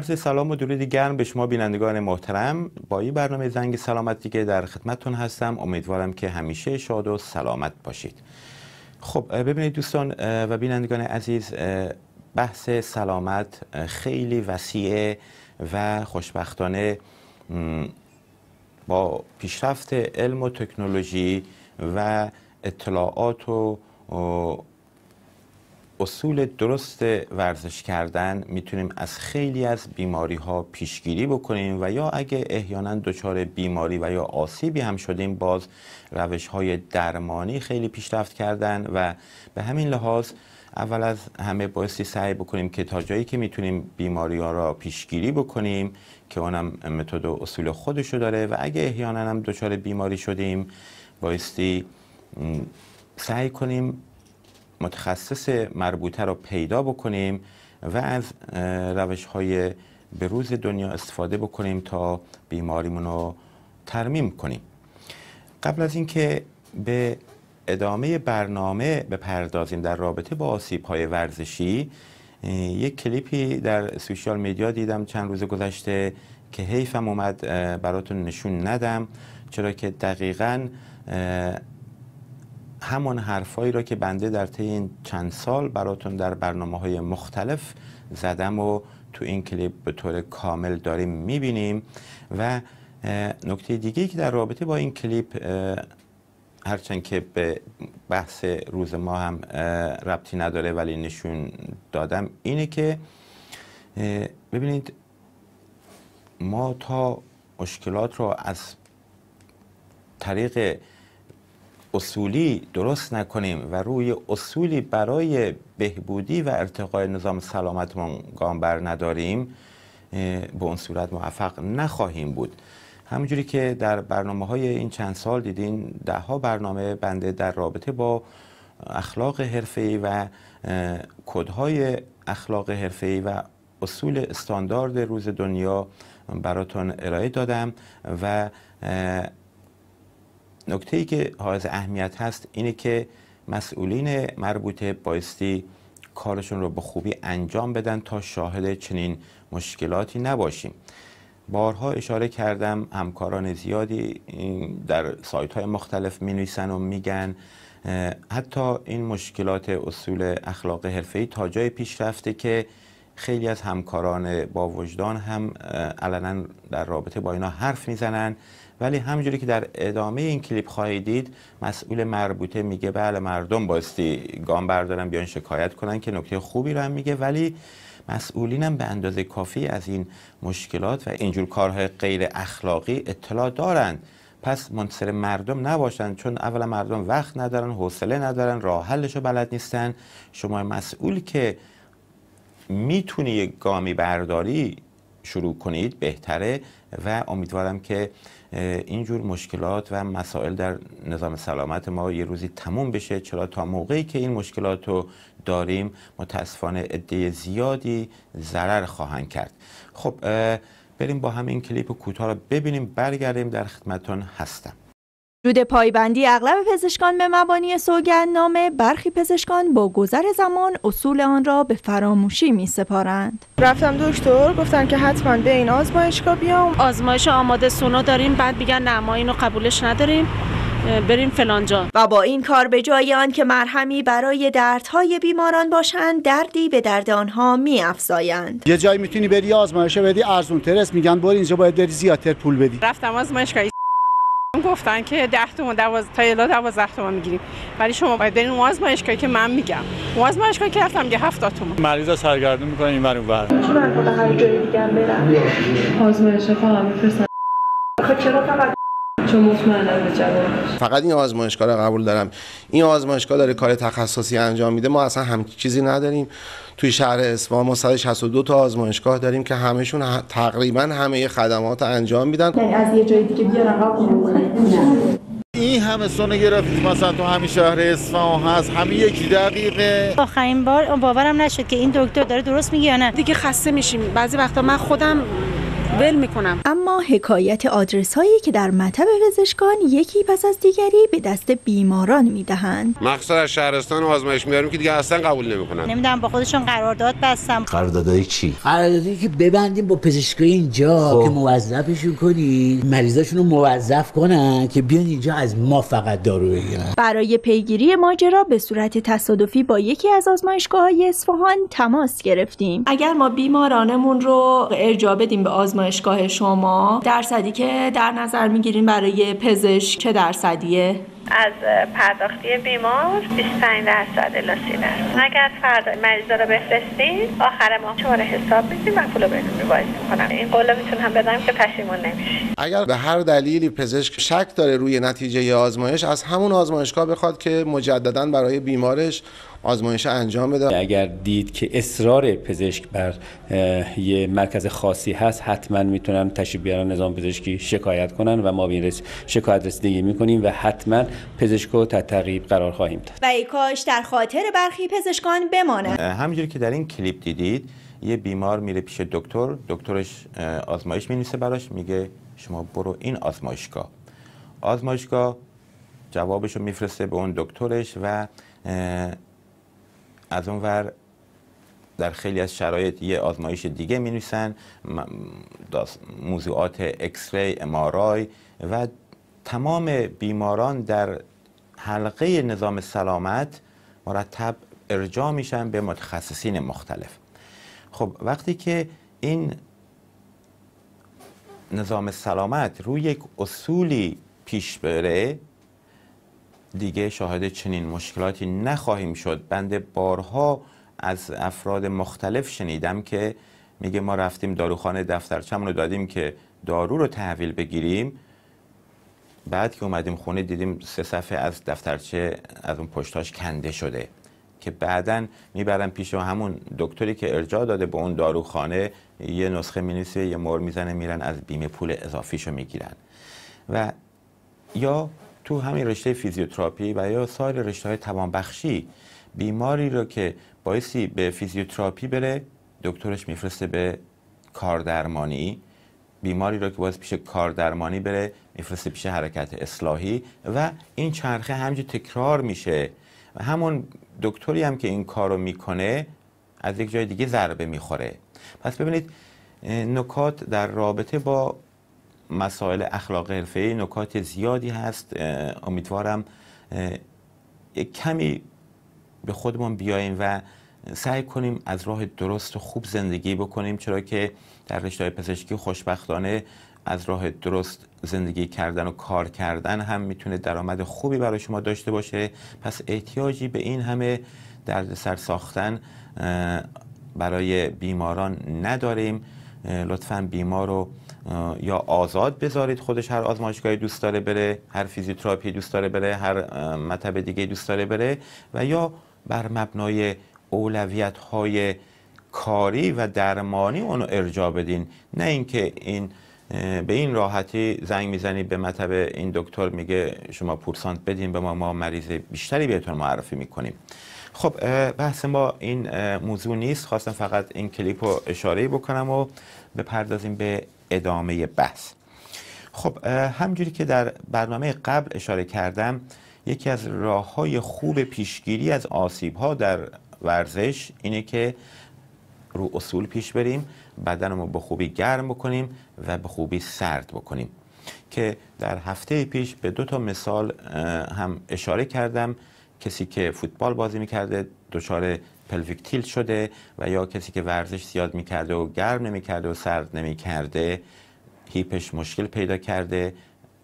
عرض سلام و درود گرم به شما بینندگان محترم با این برنامه زنگ سلامتی که در خدمتتون هستم امیدوارم که همیشه شاد و سلامت باشید خب ببینید دوستان و بینندگان عزیز بحث سلامت خیلی وسیعه و خوشبختانه با پیشرفت علم و تکنولوژی و اطلاعات و اصول درست ورزش کردن میتونیم از خیلی از بیماری ها پیشگیری بکنیم و یا اگه احیانا دچار بیماری و یا آسیبی هم شدیم باز روش های درمانی خیلی پیشرفت کردن و به همین لحاظ اول از همه بایستی سعی بکنیم که تا جایی که میتونیم بیماری ها را پیشگیری بکنیم که اونم متد و اصول خودشو داره و اگه احیانا هم دچار بیماری شدیم بایستی سعی کنیم متخصص مربوطه رو پیدا بکنیم و از روش های بروز دنیا استفاده بکنیم تا بیماریمون رو ترمیم کنیم قبل از اینکه به ادامه برنامه بپردازیم در رابطه با آسیب های ورزشی یک کلیپی در سوشیال میدیا دیدم چند روز گذشته که حیفم اومد براتون نشون ندم چرا که دقیقا همان حرفایی را که بنده در طی این چند سال براتون در برنامه های مختلف زدم و تو این کلیپ به طور کامل داریم میبینیم و نکته دیگه که در رابطه با این کلیپ هرچند که به بحث روز ما هم ربطی نداره ولی نشون دادم اینه که ببینید ما تا مشکلات رو از طریق اصولی درست نکنیم و روی اصولی برای بهبودی و ارتقای نظام سلامتمون گام بر نداریم به اون صورت موفق نخواهیم بود همونجوری که در برنامه های این چند سال دیدین دهها برنامه بنده در رابطه با اخلاق حرفه‌ای و کدهای اخلاق حرفه‌ای و اصول استاندارد روز دنیا براتون ارائه دادم و نکته ای که حائز اهمیت هست اینه که مسئولین مربوطه بایستی کارشون رو به خوبی انجام بدن تا شاهد چنین مشکلاتی نباشیم بارها اشاره کردم همکاران زیادی در سایت های مختلف می و میگن حتی این مشکلات اصول اخلاق حرفه‌ای تا جای پیش رفته که خیلی از همکاران با وجدان هم علنا در رابطه با اینا حرف میزنن ولی همجوری که در ادامه این کلیپ خواهید دید مسئول مربوطه میگه بله مردم باستی گام بردارن بیان شکایت کنن که نکته خوبی رو هم میگه ولی هم به اندازه کافی از این مشکلات و اینجور کارهای غیر اخلاقی اطلاع دارند پس منصر مردم نباشن چون اولا مردم وقت ندارن حوصله ندارن راه حلشو بلد نیستن شما مسئول که میتونی یک گامی برداری شروع کنید بهتره و امیدوارم که اینجور مشکلات و مسائل در نظام سلامت ما یه روزی تموم بشه چرا تا موقعی که این مشکلات رو داریم متاسفانه عده زیادی ضرر خواهند کرد خب بریم با همین کلیپ کوتاه رو ببینیم برگردیم در خدمتتون هستم جود پایبندی اغلب پزشکان به مبانی نامه برخی پزشکان با گذر زمان اصول آن را به فراموشی می سپارند. رفتم دکتر گفتن که حتما به این آزمایشگاه بیام آزمایش آماده سونا داریم بعد میگن نه ما اینو قبولش نداریم بریم فلانجا و با این کار به جای آن که مرهمی برای دردهای بیماران باشند دردی به درد آنها می افزایند یه جایی میتونی بری آزمایش بدی ارزون ترس میگن برو اینجا باید بری زیادتر پول بدی رفتم آزمایشگاه گفتن که 10 تومن 12 تا الا 12 تومن میگیریم ولی شما باید برین اون آزمایشگاهی که من میگم اون آزمایشگاهی که رفتم میگه 70 تومن مریضا سرگردون میکنه این ور اون ور من هر جای دیگه برم آزمایش خواهم میفرستم خب چرا فقط چون فقط این آزمایشگاه رو قبول دارم این آزمایشگاه داره کار تخصصی انجام میده ما اصلا هم چیزی نداریم توی شهر اصفهان ما 162 تا آزمایشگاه داریم که همهشون تقریبا همه خدمات انجام میدن از یه جای دیگه بیارن این همه گرفت مثلا تو همین شهر اصفهان هست همه یکی دقیقه آخرین بار باورم نشد که این دکتر داره درست میگه یا نه دیگه خسته میشیم بعضی وقتا من خودم ول میکنم اما حکایت آدرس هایی که در مطب پزشکان یکی پس از دیگری به دست بیماران میدهند مقصد از شهرستان و آزمایش میاریم که دیگه اصلا قبول نمیکنن نمیدونم با خودشون قرارداد بستم قراردادای چی قراردادی که ببندیم با پزشکای اینجا خب. که موظفشون کنی مریضاشون رو موظف کنن که بیان اینجا از ما فقط دارو بگیرن برای پیگیری ماجرا به صورت تصادفی با یکی از آزمایشگاه های اصفهان تماس گرفتیم اگر ما بیمارانمون رو ارجاع بدیم به آزمایش آزمایشگاه شما درصدی که در نظر میگیرین برای پزشک چه درصدیه؟ از پرداختی بیمار 25 درصد لاسی رو اگر از فرد مریض رو بفرستیم آخر ماه شماره حساب میدیم و پول بهتون میباید میکنم این قول میتونم بدم که پشیمون نمیشه. اگر به هر دلیلی پزشک شک داره روی نتیجه آزمایش از همون آزمایشگاه بخواد که مجددا برای بیمارش آزمایش انجام بده اگر دید که اصرار پزشک بر یه مرکز خاصی هست حتما میتونن تشریف بیارن نظام پزشکی شکایت کنن و ما به این شکایت رسیدگی میکنیم و حتما پزشک رو تحت قرار خواهیم داد و ای کاش در خاطر برخی پزشکان بمانه همینجوری که در این کلیپ دیدید یه بیمار میره پیش دکتر دکترش آزمایش مینویسه براش میگه شما برو این آزمایشگاه آزمایشگاه جوابش میفرسته به اون دکترش و از ور در خیلی از شرایط یه آزمایش دیگه می نویسن موضوعات اکسری امارای و تمام بیماران در حلقه نظام سلامت مرتب ارجاع میشن به متخصصین مختلف خب وقتی که این نظام سلامت روی یک اصولی پیش بره دیگه شاهد چنین مشکلاتی نخواهیم شد بنده بارها از افراد مختلف شنیدم که میگه ما رفتیم داروخانه دفترچمون رو دادیم که دارو رو تحویل بگیریم بعد که اومدیم خونه دیدیم سه صفحه از دفترچه از اون پشتاش کنده شده که بعدا میبرن پیش همون دکتری که ارجاع داده به اون داروخانه یه نسخه مینیسه یه مر میزنه میرن از بیمه پول اضافیشو میگیرن و یا تو همین رشته فیزیوتراپی و یا سایر رشته های توانبخشی بیماری رو که بایستی به فیزیوتراپی بره دکترش میفرسته به کاردرمانی بیماری رو که باز پیش کاردرمانی بره میفرسته پیش حرکت اصلاحی و این چرخه همجور تکرار میشه و همون دکتری هم که این کارو میکنه از یک جای دیگه ضربه میخوره پس ببینید نکات در رابطه با مسائل اخلاق حرفه‌ای نکات زیادی هست امیدوارم کمی به خودمون بیاییم و سعی کنیم از راه درست و خوب زندگی بکنیم چرا که در رشته پزشکی خوشبختانه از راه درست زندگی کردن و کار کردن هم میتونه درآمد خوبی برای شما داشته باشه پس احتیاجی به این همه دردسر ساختن برای بیماران نداریم لطفا بیمار رو یا آزاد بذارید خودش هر آزمایشگاهی دوست داره بره هر فیزیوتراپی دوست داره بره هر مطب دیگه دوست داره بره و یا بر مبنای اولویت های کاری و درمانی اونو ارجا بدین نه اینکه این به این راحتی زنگ میزنی به مطب این دکتر میگه شما پورسانت بدین به ما ما مریض بیشتری بهتون معرفی میکنیم خب بحث ما این موضوع نیست خواستم فقط این کلیپ رو اشاره بکنم و بپردازیم به ادامه بحث خب همجوری که در برنامه قبل اشاره کردم یکی از راه های خوب پیشگیری از آسیب ها در ورزش اینه که رو اصول پیش بریم بدن رو به خوبی گرم بکنیم و به خوبی سرد بکنیم که در هفته پیش به دو تا مثال هم اشاره کردم کسی که فوتبال بازی میکرده دچار پلویکتیل شده و یا کسی که ورزش زیاد میکرده و گرم نمیکرده و سرد نمیکرده هیپش مشکل پیدا کرده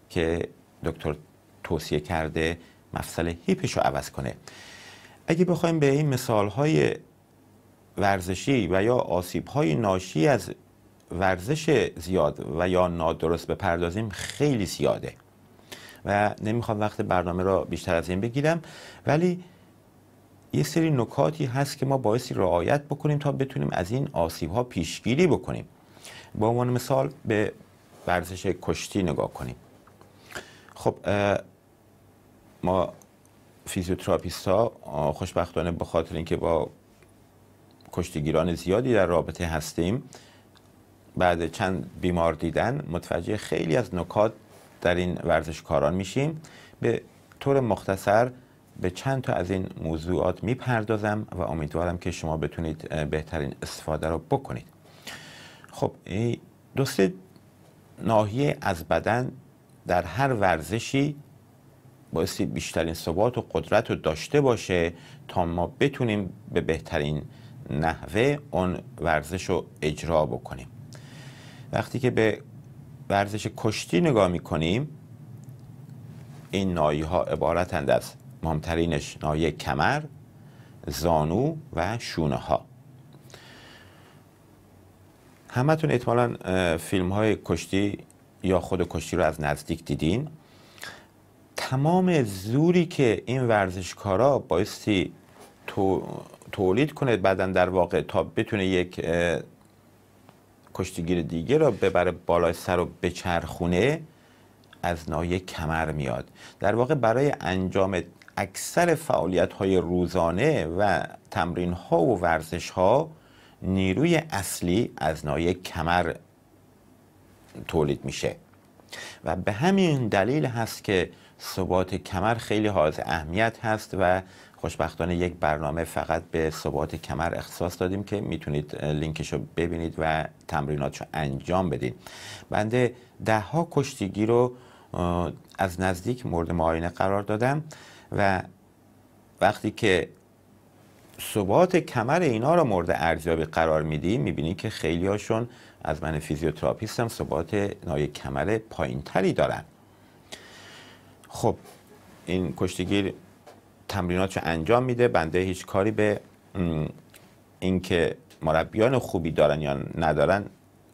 که دکتر توصیه کرده مفصل هیپش رو عوض کنه اگه بخوایم به این مثال های ورزشی و یا آسیب های ناشی از ورزش زیاد و یا نادرست بپردازیم خیلی زیاده و نمیخوام وقت برنامه را بیشتر از این بگیرم ولی یه سری نکاتی هست که ما باعثی رعایت بکنیم تا بتونیم از این آسیب ها پیشگیری بکنیم با عنوان مثال به ورزش کشتی نگاه کنیم خب ما فیزیوتراپیست ها خوشبختانه بخاطر خاطر اینکه با کشتیگیران زیادی در رابطه هستیم بعد چند بیمار دیدن متوجه خیلی از نکات در این ورزشکاران میشیم به طور مختصر به چند تا از این موضوعات میپردازم و امیدوارم که شما بتونید بهترین استفاده رو بکنید خب دو ناحیه از بدن در هر ورزشی باید بیشترین ثبات و قدرت رو داشته باشه تا ما بتونیم به بهترین نحوه اون ورزش رو اجرا بکنیم وقتی که به ورزش کشتی نگاه میکنیم این نایی ها عبارتند از مهمترینش نایه کمر زانو و شونه ها همتون اطمالا فیلم های کشتی یا خود کشتی رو از نزدیک دیدین تمام زوری که این ورزشکارا بایستی تولید کنه بعدا در واقع تا بتونه یک کشتیگیر دیگه رو ببره بالای سر و بچرخونه از نایه کمر میاد در واقع برای انجام اکثر فعالیت های روزانه و تمرین ها و ورزش ها نیروی اصلی از نایه کمر تولید میشه و به همین دلیل هست که ثبات کمر خیلی حائز اهمیت هست و خوشبختانه یک برنامه فقط به ثبات کمر اختصاص دادیم که میتونید لینکش رو ببینید و تمریناتش رو انجام بدید بنده دهها کشتیگی رو از نزدیک مورد معاینه قرار دادم و وقتی که ثبات کمر اینا رو مورد ارزیابی قرار میدی میبینی که خیلی هاشون از من فیزیوتراپیست هم ثبات نای کمر پایینتری دارن خب این کشتیگیر تمرینات رو انجام میده بنده هیچ کاری به اینکه مربیان خوبی دارن یا ندارن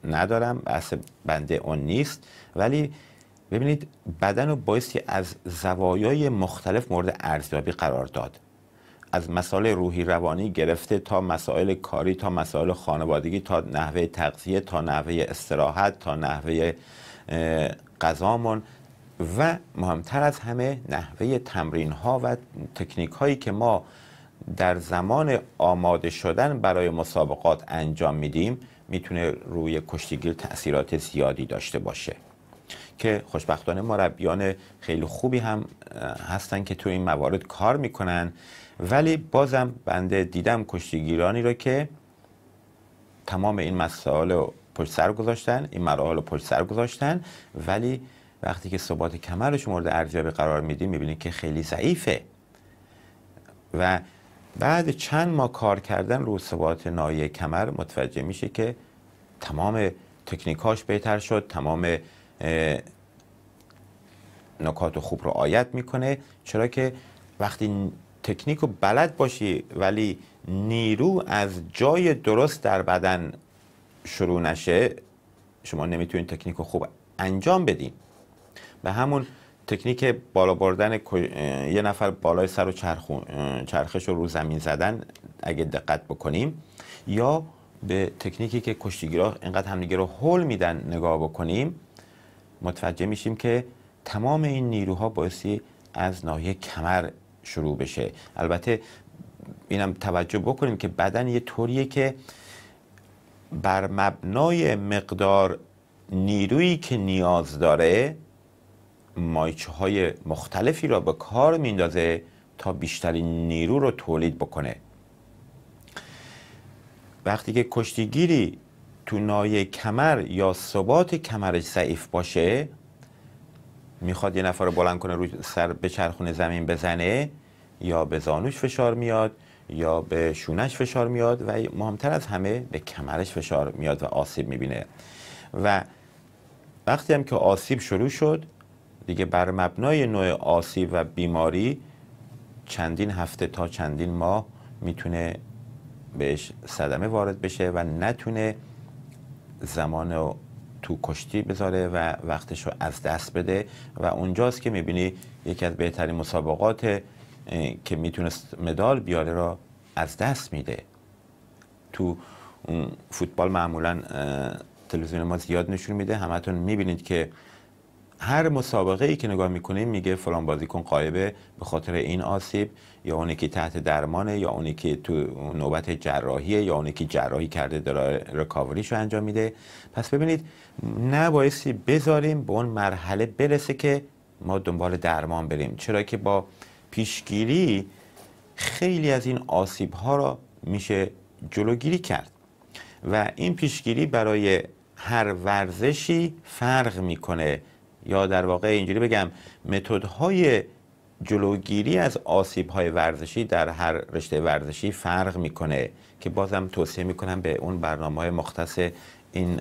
ندارم بحث بنده اون نیست ولی ببینید بدن رو بایستی از زوایای مختلف مورد ارزیابی قرار داد از مسائل روحی روانی گرفته تا مسائل کاری تا مسائل خانوادگی تا نحوه تغذیه تا نحوه استراحت تا نحوه غذامون و مهمتر از همه نحوه تمرین ها و تکنیک هایی که ما در زمان آماده شدن برای مسابقات انجام میدیم میتونه روی کشتیگیر تاثیرات زیادی داشته باشه که خوشبختانه مربیان خیلی خوبی هم هستن که تو این موارد کار میکنن ولی بازم بنده دیدم کشتیگیرانی رو که تمام این مسائل رو پشت سر گذاشتن این مراحل رو پشت سر گذاشتن ولی وقتی که ثبات کمرش مورد ارزیابی قرار میدیم میبینید که خیلی ضعیفه و بعد چند ماه کار کردن رو ثبات نایه کمر متوجه میشه که تمام تکنیکاش بهتر شد تمام نکات خوب رو آیت میکنه چرا که وقتی تکنیک رو بلد باشی ولی نیرو از جای درست در بدن شروع نشه شما نمیتونید تکنیک رو خوب انجام بدین به همون تکنیک بالا بردن یه نفر بالای سر و چرخش رو رو زمین زدن اگه دقت بکنیم یا به تکنیکی که کشتیگیرا اینقدر همدیگه رو هول میدن نگاه بکنیم متوجه میشیم که تمام این نیروها باعثی از ناحیه کمر شروع بشه البته اینم توجه بکنیم که بدن یه طوریه که بر مبنای مقدار نیرویی که نیاز داره مایچه های مختلفی را به کار میندازه تا بیشترین نیرو رو تولید بکنه وقتی که کشتیگیری تو نای کمر یا ثبات کمرش ضعیف باشه میخواد یه نفر رو بلند کنه روی سر به چرخون زمین بزنه یا به زانوش فشار میاد یا به شونش فشار میاد و مهمتر از همه به کمرش فشار میاد و آسیب میبینه و وقتی هم که آسیب شروع شد دیگه بر مبنای نوع آسیب و بیماری چندین هفته تا چندین ماه میتونه بهش صدمه وارد بشه و نتونه زمان رو تو کشتی بذاره و وقتش رو از دست بده و اونجاست که میبینی یکی از بهترین مسابقات که میتونست مدال بیاره را از دست میده تو فوتبال معمولا تلویزیون ما زیاد نشون میده همتون میبینید که هر مسابقه ای که نگاه میکنیم میگه فلان بازیکن قایبه به خاطر این آسیب یا اونی که تحت درمانه یا اونی که تو نوبت جراحیه یا اونی که جراحی کرده در ریکاوریش رو انجام میده پس ببینید نبایستی بذاریم به اون مرحله برسه که ما دنبال درمان بریم چرا که با پیشگیری خیلی از این آسیب ها را میشه جلوگیری کرد و این پیشگیری برای هر ورزشی فرق میکنه یا در واقع اینجوری بگم های جلوگیری از آسیب های ورزشی در هر رشته ورزشی فرق میکنه که بازم توصیه میکنم به اون برنامه های مختص این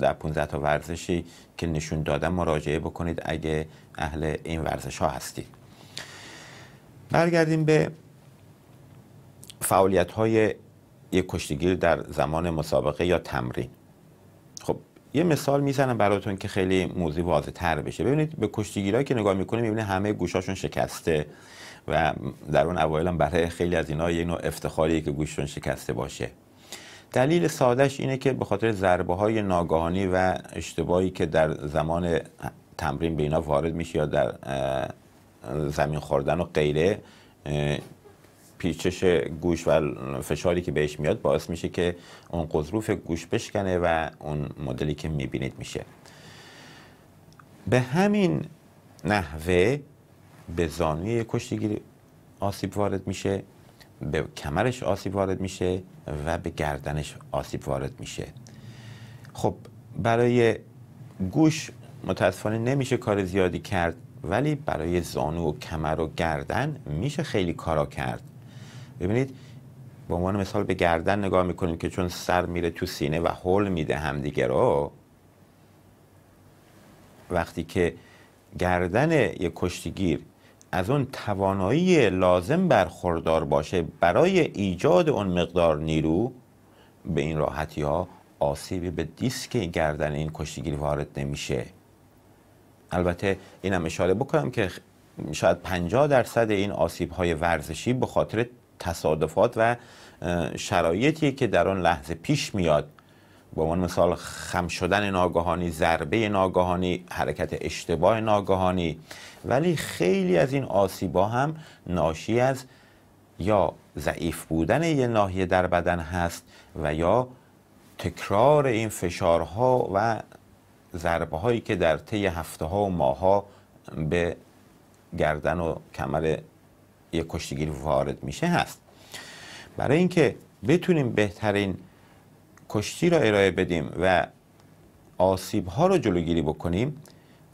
در 15 تا ورزشی که نشون دادم مراجعه بکنید اگه اهل این ورزش ها هستید برگردیم به فعالیت های یک کشتیگیر در زمان مسابقه یا تمرین یه مثال میزنم براتون که خیلی موضوع واضح تر بشه ببینید به کشتیگیرایی که نگاه میکنه میبینه همه گوشاشون شکسته و در اون اوایل هم برای خیلی از اینا یه نوع افتخاریه که گوششون شکسته باشه دلیل سادش اینه که به خاطر ضربه های ناگهانی و اشتباهی که در زمان تمرین به اینا وارد میشه یا در زمین خوردن و غیره پیچش گوش و فشاری که بهش میاد باعث میشه که اون قضروف گوش بشکنه و اون مدلی که میبینید میشه به همین نحوه به زانوی کشتگیر آسیب وارد میشه به کمرش آسیب وارد میشه و به گردنش آسیب وارد میشه خب برای گوش متاسفانه نمیشه کار زیادی کرد ولی برای زانو و کمر و گردن میشه خیلی کارا کرد ببینید به عنوان مثال به گردن نگاه میکنیم که چون سر میره تو سینه و حل میده همدیگه رو وقتی که گردن یک کشتیگیر از اون توانایی لازم برخوردار باشه برای ایجاد اون مقدار نیرو به این راحتی ها آسیبی به دیسک گردن این کشتیگیر وارد نمیشه البته اینم اشاره بکنم که شاید 50 درصد این آسیب های ورزشی به خاطر تصادفات و شرایطی که در آن لحظه پیش میاد به عنوان مثال خم شدن ناگهانی ضربه ناگهانی حرکت اشتباه ناگهانی ولی خیلی از این آسیبا هم ناشی از یا ضعیف بودن یه ناحیه در بدن هست و یا تکرار این فشارها و ضربه هایی که در طی هفته ها و ماه ها به گردن و کمر یک کشتیگیر وارد میشه هست برای اینکه بتونیم بهترین کشتی را ارائه بدیم و آسیب ها رو جلوگیری بکنیم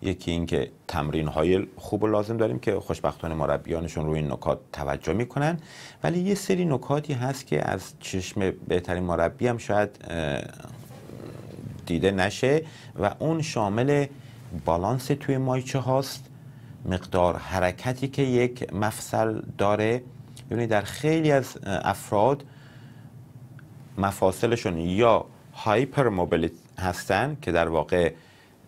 یکی اینکه تمرین های خوب و لازم داریم که خوشبختانه مربیانشون روی این نکات توجه میکنن ولی یه سری نکاتی هست که از چشم بهترین مربی هم شاید دیده نشه و اون شامل بالانس توی مایچه هاست مقدار حرکتی که یک مفصل داره یعنی در خیلی از افراد مفاصلشون یا هایپر موبیلیت هستن که در واقع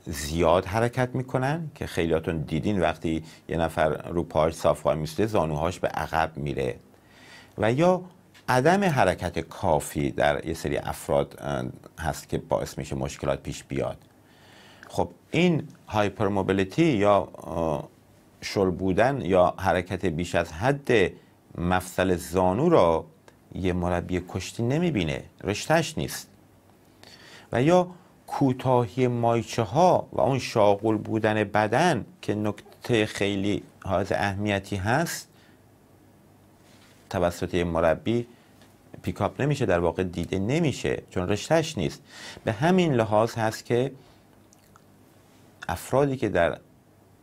زیاد حرکت میکنن که خیلیاتون دیدین وقتی یه نفر رو پاش صاف میسته زانوهاش به عقب میره و یا عدم حرکت کافی در یه سری افراد هست که باعث میشه مشکلات پیش بیاد خب این موبیلیتی یا شل بودن یا حرکت بیش از حد مفصل زانو را یه مربی کشتی نمیبینه رشتهش نیست و یا کوتاهی مایچه ها و اون شاغل بودن بدن که نکته خیلی حاز اهمیتی هست توسط مربی پیکاپ نمیشه در واقع دیده نمیشه چون رشتهش نیست به همین لحاظ هست که افرادی که در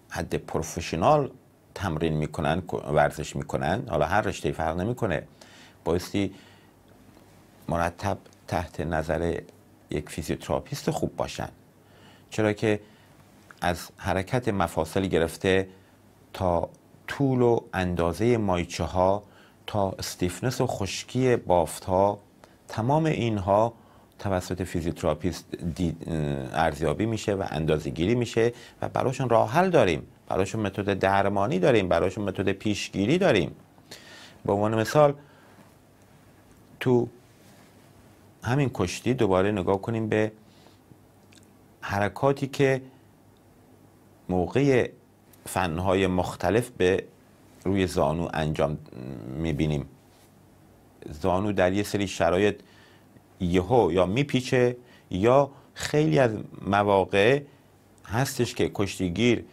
حد پروفشنال تمرین میکنن ورزش میکنن حالا هر رشته فرق نمیکنه بایستی مرتب تحت نظر یک فیزیوتراپیست خوب باشن چرا که از حرکت مفاصل گرفته تا طول و اندازه مایچه ها تا استیفنس و خشکی بافت ها تمام اینها توسط فیزیوتراپیست ارزیابی میشه و اندازه گیری میشه و براشون راه حل داریم براشون متد درمانی داریم براشون متد پیشگیری داریم به عنوان مثال تو همین کشتی دوباره نگاه کنیم به حرکاتی که موقع فنهای مختلف به روی زانو انجام میبینیم زانو در یه سری شرایط یهو یا میپیچه یا خیلی از مواقع هستش که کشتیگیر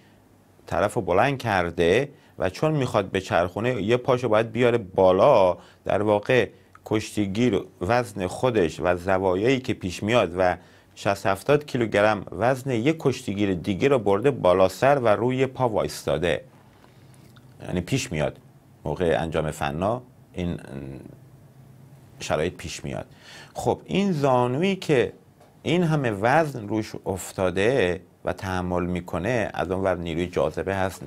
طرف رو بلند کرده و چون میخواد به چرخونه یه پاشو باید بیاره بالا در واقع کشتیگیر وزن خودش و زوایایی که پیش میاد و 60 70 کیلوگرم وزن یه کشتیگیر دیگه رو برده بالا سر و روی پا وایستاده یعنی پیش میاد موقع انجام فنا این شرایط پیش میاد خب این زانویی که این همه وزن روش افتاده و تحمل میکنه از اون ور نیروی جاذبه هست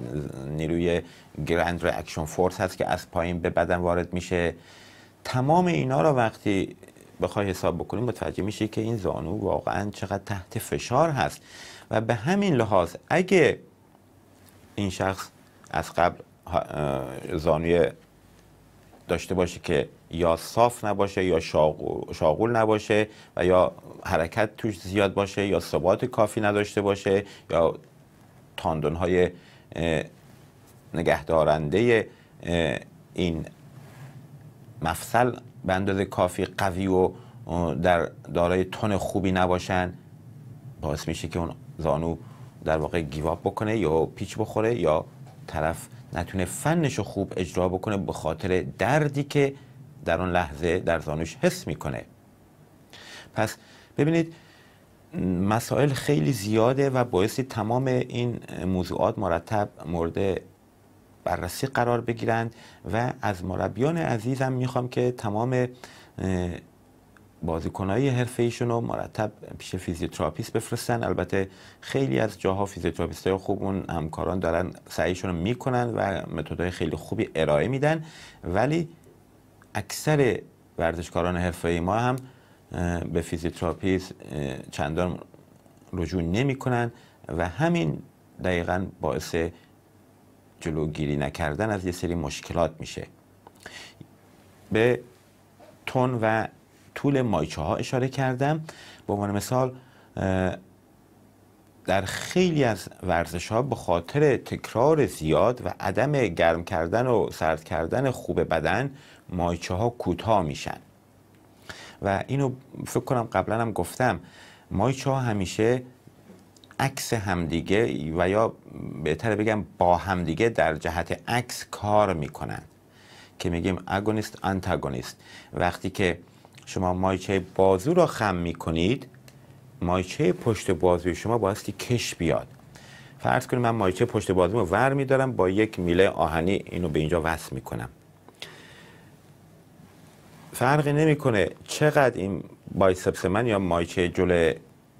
نیروی گرند ریاکشن فورس هست که از پایین به بدن وارد میشه تمام اینا رو وقتی بخوای حساب بکنیم متوجه میشه که این زانو واقعا چقدر تحت فشار هست و به همین لحاظ اگه این شخص از قبل زانوی داشته باشه که یا صاف نباشه یا شاغول نباشه و یا حرکت توش زیاد باشه یا ثبات کافی نداشته باشه یا تاندون های نگهدارنده این مفصل به اندازه کافی قوی و در دارای تن خوبی نباشن باعث میشه که اون زانو در واقع گیواب بکنه یا پیچ بخوره یا طرف نتونه فنش رو خوب اجرا بکنه به خاطر دردی که در اون لحظه در زانوش حس میکنه پس ببینید مسائل خیلی زیاده و باعث تمام این موضوعات مرتب مورد بررسی قرار بگیرند و از مربیان عزیزم میخوام که تمام بازیکنهای حرفه ایشون رو مرتب پیش فیزیوتراپیست بفرستن البته خیلی از جاها فیزیوتراپیست های خوب اون همکاران دارن سعیشون رو میکنن و متدهای خیلی خوبی ارائه میدن ولی اکثر ورزشکاران حرفه‌ای ما هم به فیزیوتراپیست چندان رجوع نمیکنن و همین دقیقا باعث جلوگیری نکردن از یه سری مشکلات میشه به تون و طول مایچه ها اشاره کردم به عنوان مثال در خیلی از ورزش ها به خاطر تکرار زیاد و عدم گرم کردن و سرد کردن خوب بدن مایچه ها کوتاه میشن و اینو فکر کنم قبلا هم گفتم مایچه ها همیشه عکس همدیگه و یا بهتر بگم با همدیگه در جهت عکس کار میکنن که میگیم اگونیست انتاگونیست وقتی که شما مایچه بازو را خم میکنید مایچه پشت بازوی شما بایستی کش بیاد فرض کنید من مایچه پشت رو ور میدارم با یک میله آهنی اینو به اینجا وصل میکنم فرقی نمیکنه چقدر این بایسپس من یا مایچه جلو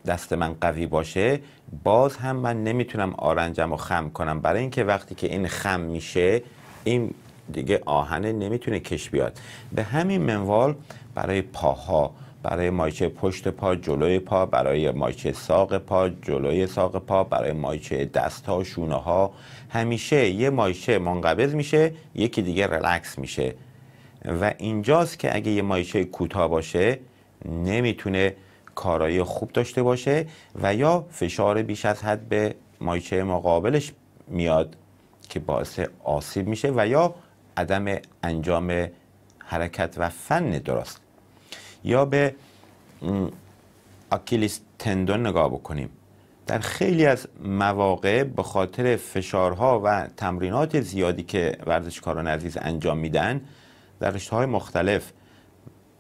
دست من قوی باشه باز هم من نمیتونم آرنجم رو خم کنم برای اینکه وقتی که این خم میشه این دیگه آهنه نمیتونه کش بیاد به همین منوال برای پاها برای مایچه پشت پا جلوی پا برای مایچه ساق پا جلوی ساق پا برای مایچه دست ها شونه ها همیشه یه مایچه منقبض میشه یکی دیگه ریلکس میشه و اینجاست که اگه یه مایشه کوتاه باشه نمیتونه کارایی خوب داشته باشه و یا فشار بیش از حد به مایچه مقابلش میاد که باعث آسیب میشه و یا عدم انجام حرکت و فن درست یا به آکیلیس تندون نگاه بکنیم در خیلی از مواقع به خاطر فشارها و تمرینات زیادی که ورزشکاران عزیز انجام میدن در رشته های مختلف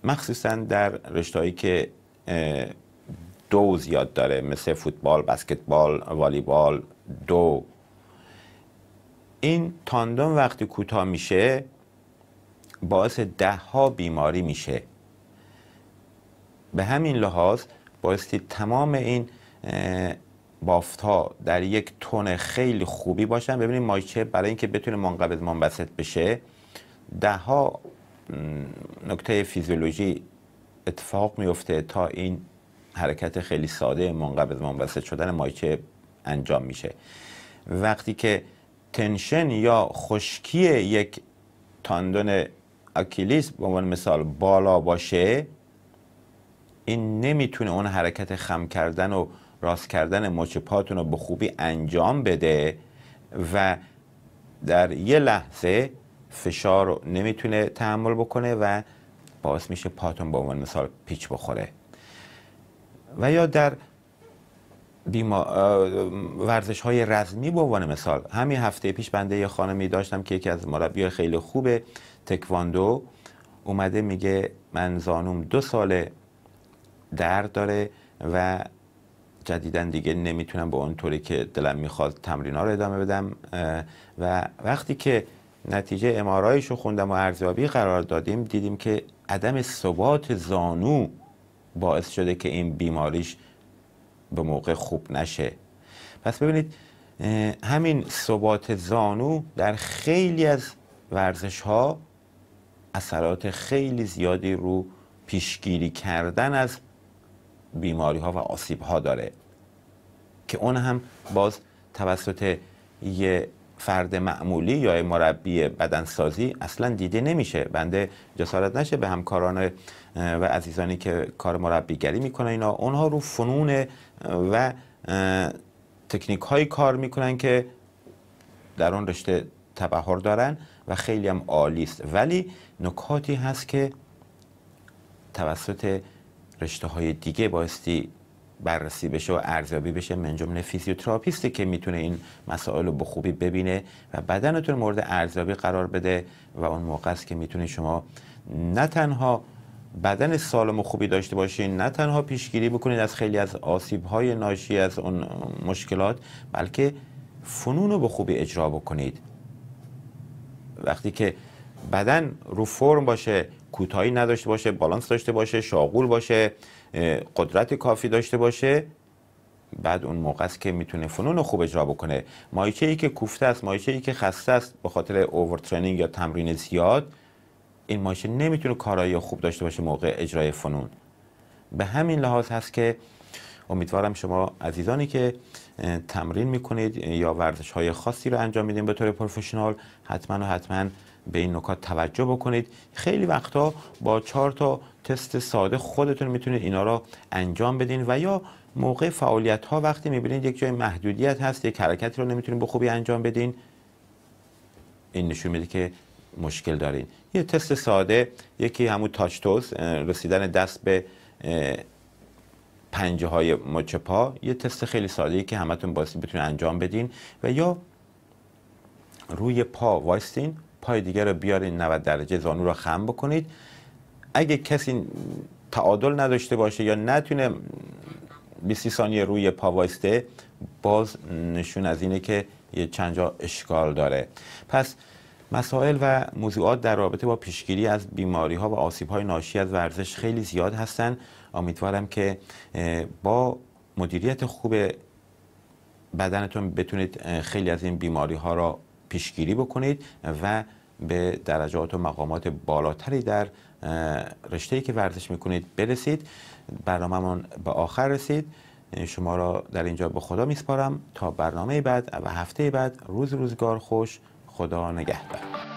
مخصوصا در رشته که دو زیاد داره مثل فوتبال، بسکتبال، والیبال، دو این تاندوم وقتی کوتاه میشه باعث ده ها بیماری میشه به همین لحاظ باعثی تمام این بافت ها در یک تون خیلی خوبی باشن ببینید مایچه برای اینکه بتونه منقبض منبسط بشه ده ها نکته فیزیولوژی اتفاق میفته تا این حرکت خیلی ساده منقبض منبسط شدن مایچه انجام میشه وقتی که تنشن یا خشکی یک تاندون اکیلیس به عنوان مثال بالا باشه این نمیتونه اون حرکت خم کردن و راست کردن مچ پاتون رو به خوبی انجام بده و در یه لحظه فشار نمیتونه تحمل بکنه و باعث میشه پاتون به عنوان مثال پیچ بخوره و یا در بیما... ورزش های رزمی به عنوان مثال همین هفته پیش بنده یه خانمی داشتم که یکی از مربی خیلی خوبه تکواندو اومده میگه من زانوم دو ساله درد داره و جدیدا دیگه نمیتونم به اون طوری که دلم میخواد تمرین ها رو ادامه بدم و وقتی که نتیجه امارایش رو خوندم و ارزیابی قرار دادیم دیدیم که عدم ثبات زانو باعث شده که این بیماریش به موقع خوب نشه پس ببینید همین ثبات زانو در خیلی از ورزش ها اثرات خیلی زیادی رو پیشگیری کردن از بیماری ها و آسیب ها داره که اون هم باز توسط یه فرد معمولی یا مربی بدنسازی اصلا دیده نمیشه بنده جسارت نشه به همکاران و عزیزانی که کار مربیگری میکنن اینا اونها رو فنون و تکنیک هایی کار میکنن که در اون رشته تبهر دارن و خیلی هم عالی است ولی نکاتی هست که توسط رشته های دیگه بایستی بررسی بشه و ارزیابی بشه من جمله فیزیوتراپیستی که میتونه این مسائل رو به خوبی ببینه و بدنتون مورد ارزیابی قرار بده و اون موقع است که میتونه شما نه تنها بدن سالم و خوبی داشته باشین نه تنها پیشگیری بکنید از خیلی از آسیب های ناشی از اون مشکلات بلکه فنون رو به خوبی اجرا بکنید وقتی که بدن رو فرم باشه کوتاهی نداشته باشه بالانس داشته باشه شاغول باشه قدرت کافی داشته باشه بعد اون موقع است که میتونه فنون رو خوب اجرا بکنه مایچه ای که کوفته است مایچه ای که خسته است به خاطر اوورترنینگ یا تمرین زیاد این مایچه نمیتونه کارایی خوب داشته باشه موقع اجرای فنون به همین لحاظ هست که امیدوارم شما عزیزانی که تمرین میکنید یا ورزش های خاصی رو انجام میدین به طور پروفشنال حتما و حتما به این نکات توجه بکنید خیلی وقتا با چهار تا تست ساده خودتون میتونید اینا را انجام بدین و یا موقع فعالیت ها وقتی میبینید یک جای محدودیت هست یک حرکتی رو نمیتونید به خوبی انجام بدین این نشون میده که مشکل دارین یه تست ساده یکی همون تاچ توس رسیدن دست به پنجه های مچ پا یه تست خیلی ساده ای که همتون باید بتونید انجام بدین و یا روی پا وایستین پای دیگر رو بیارین 90 درجه زانو رو خم بکنید اگه کسی تعادل نداشته باشه یا نتونه 20 ثانیه روی پا وایسته باز نشون از اینه که یه چند جا اشکال داره پس مسائل و موضوعات در رابطه با پیشگیری از بیماری ها و آسیب های ناشی از ورزش خیلی زیاد هستن امیدوارم که با مدیریت خوب بدنتون بتونید خیلی از این بیماری ها را پیشگیری بکنید و به درجات و مقامات بالاتری در رشته‌ای که ورزش میکنید برسید من به آخر رسید شما را در اینجا به خدا میسپارم تا برنامه بعد و هفته بعد روز روزگار خوش خدا نگهدار